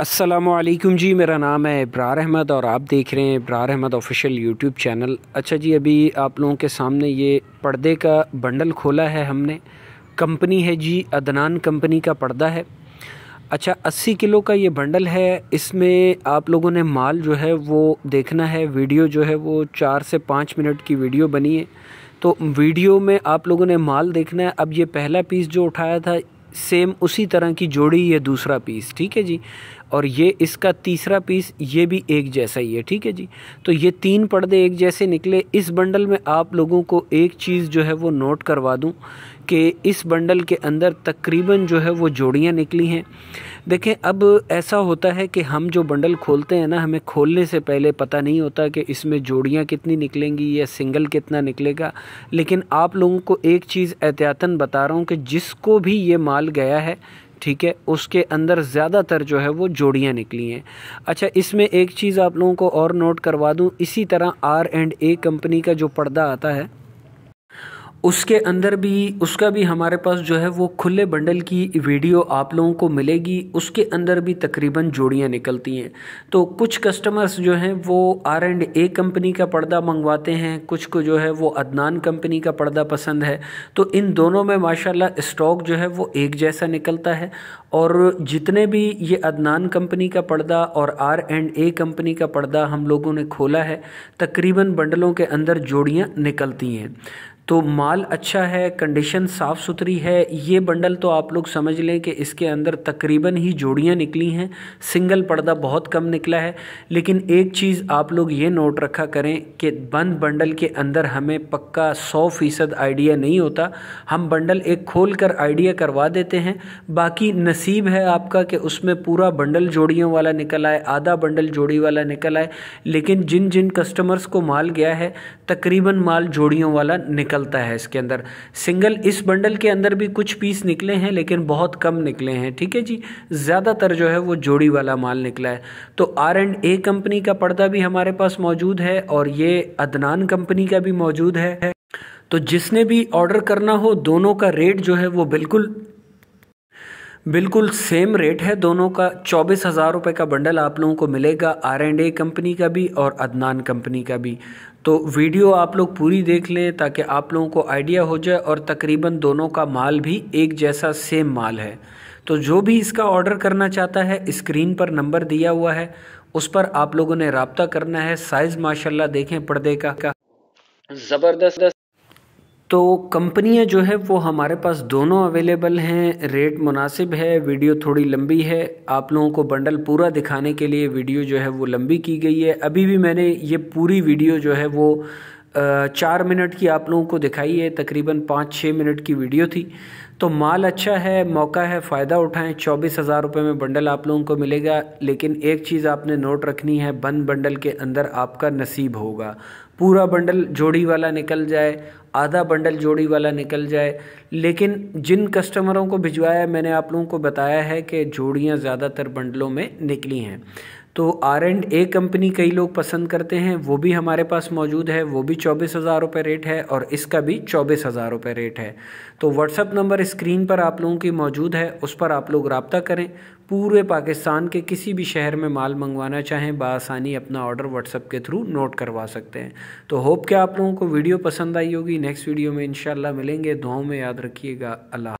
असलकुम जी मेरा नाम है इब्रार अहमद और आप देख रहे हैं Ibrar Ahmed official YouTube channel अच्छा जी अभी आप लोगों के सामने ये पर्दे का बंडल खोला है हमने कंपनी है जी अदनान कंपनी का पर्दा है अच्छा अस्सी किलो का ये बंडल है इसमें आप लोगों ने माल जो है वो देखना है वीडियो जो है वो चार से पाँच मिनट की वीडियो बनी है तो वीडियो में आप लोगों ने माल देखना है अब ये पहला पीस जो उठाया था सेम उसी तरह की जोड़ी ये दूसरा पीस ठीक है जी और ये इसका तीसरा पीस ये भी एक जैसा ही है ठीक है जी तो ये तीन पर्दे एक जैसे निकले इस बंडल में आप लोगों को एक चीज़ जो है वो नोट करवा दूँ कि इस बंडल के अंदर तकरीबन जो है वो जोड़ियाँ निकली हैं देखें अब ऐसा होता है कि हम जो बंडल खोलते हैं ना हमें खोलने से पहले पता नहीं होता कि इसमें जोड़ियाँ कितनी निकलेंगी या सिंगल कितना निकलेगा लेकिन आप लोगों को एक चीज़ एहतियातन बता रहा हूँ कि जिसको भी ये माल गया है ठीक है उसके अंदर ज़्यादातर जो है वो जोड़ियाँ निकली हैं अच्छा इसमें एक चीज़ आप लोगों को और नोट करवा दूँ इसी तरह आर एंड ए कंपनी का जो पर्दा आता है उसके अंदर भी उसका भी हमारे पास जो है वो खुले बंडल की वीडियो आप लोगों को मिलेगी उसके अंदर भी तकरीबन जोड़ियाँ निकलती हैं तो कुछ कस्टमर्स जो हैं वो आर एंड ए कंपनी का पर्दा मंगवाते हैं कुछ को जो है वो अदनान कंपनी का पर्दा पसंद है तो इन दोनों में माशाल्लाह स्टॉक जो है वो एक जैसा निकलता है और जितने भी ये अदनान कंपनी का पर्दा और आर एंड ए कंपनी का पर्दा हम लोगों ने खोला है तकरीबन बंडलों के अंदर जोड़ियाँ निकलती हैं तो माल अच्छा है कंडीशन साफ़ सुथरी है ये बंडल तो आप लोग समझ लें कि इसके अंदर तकरीबन ही जोड़ियाँ निकली हैं सिंगल पर्दा बहुत कम निकला है लेकिन एक चीज़ आप लोग ये नोट रखा करें कि बंद बंडल के अंदर हमें पक्का सौ फ़ीसद आइडिया नहीं होता हम बंडल एक खोल कर आइडिया करवा देते हैं बाकी नसीब है आपका कि उसमें पूरा बंडल जोड़ियों वाला निकल आए आधा बंडल जोड़ी वाला निकल आए लेकिन जिन जिन कस्टमर्स को माल गया है तकरीबन माल जोड़ियों वाला निकल निकलता है इसके अंदर सिंगल इस बंडल के अंदर भी कुछ पीस निकले हैं लेकिन बहुत कम निकले हैं ठीक है जी ज़्यादातर जो है वो जोड़ी वाला माल निकला है तो आर एंड ए कंपनी का पर्दा भी हमारे पास मौजूद है और ये अदनान कंपनी का भी मौजूद है तो जिसने भी ऑर्डर करना हो दोनों का रेट जो है वो बिल्कुल बिल्कुल सेम रेट है दोनों का चौबीस हज़ार रुपये का बंडल आप लोगों को मिलेगा आर एंड ए कंपनी का भी और अदनान कंपनी का भी तो वीडियो आप लोग पूरी देख लें ताकि आप लोगों को आइडिया हो जाए और तकरीबन दोनों का माल भी एक जैसा सेम माल है तो जो भी इसका ऑर्डर करना चाहता है स्क्रीन पर नंबर दिया हुआ है उस पर आप लोगों ने रबता करना है साइज़ माशाल्लाह देखें पर्दे का ज़बरदस्त तो कंपनियां जो है वो हमारे पास दोनों अवेलेबल हैं रेट मुनासिब है वीडियो थोड़ी लंबी है आप लोगों को बंडल पूरा दिखाने के लिए वीडियो जो है वो लंबी की गई है अभी भी मैंने ये पूरी वीडियो जो है वो चार मिनट की आप लोगों को दिखाई है तकरीबन पाँच छः मिनट की वीडियो थी तो माल अच्छा है मौका है फ़ायदा उठाएं चौबीस हज़ार रुपये में बंडल आप लोगों को मिलेगा लेकिन एक चीज़ आपने नोट रखनी है बंद बंडल के अंदर आपका नसीब होगा पूरा बंडल जोड़ी वाला निकल जाए आधा बंडल जोड़ी वाला निकल जाए लेकिन जिन कस्टमरों को भिजवाया मैंने आप लोगों को बताया है कि जोड़ियाँ ज़्यादातर बंडलों में निकली हैं तो आर एंड ए कंपनी कई लोग पसंद करते हैं वो भी हमारे पास मौजूद है वो भी चौबीस हज़ार रुपये रेट है और इसका भी चौबीस हज़ार रुपये रेट है तो व्हाट्सअप नंबर स्क्रीन पर आप लोगों की मौजूद है उस पर आप लोग रबता करें पूरे पाकिस्तान के किसी भी शहर में माल मंगवाना चाहें बसानी अपना ऑर्डर व्हाट्सअप के थ्रू नोट करवा सकते हैं तो होप कि आप लोगों को वीडियो पसंद आई होगी नेक्स्ट वीडियो में इन मिलेंगे दुआओं में याद रखिएगा अल्लाह